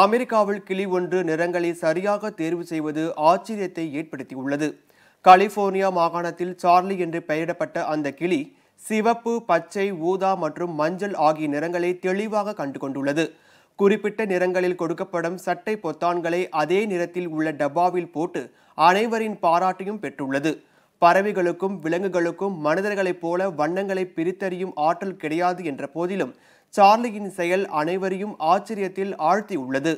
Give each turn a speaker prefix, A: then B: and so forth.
A: அமெரிக்காவில் கிளி ஒன்று நிறங்களை சரியாக தேர்வு செய்வது ஆச்சரியத்தை ஏற்படுத்தியுள்ளது கலிபோர்னியா மாகாணத்தில் சார்லி என்று பெயரிடப்பட்ட அந்த கிளி சிவப்பு பச்சை ஊதா மற்றும் மஞ்சள் ஆகிய நிறங்களை தெளிவாக கண்டுகொண்டுள்ளது குறிப்பிட்ட நிறங்களில் கொடுக்கப்படும் சட்டை பொத்தான்களை அதே நிறத்தில் உள்ள டப்பாவில் போட்டு அனைவரின் பாராட்டையும் பெற்றுள்ளது பறவைகளுக்கும் விலங்குகளுக்கும் மனிதர்களைப் போல வண்ணங்களை பிரித்தறியும் ஆற்றல் கிடையாது என்ற போதிலும் சார்லியின் செயல் அனைவரையும் ஆச்சரியத்தில் ஆழ்த்தியுள்ளது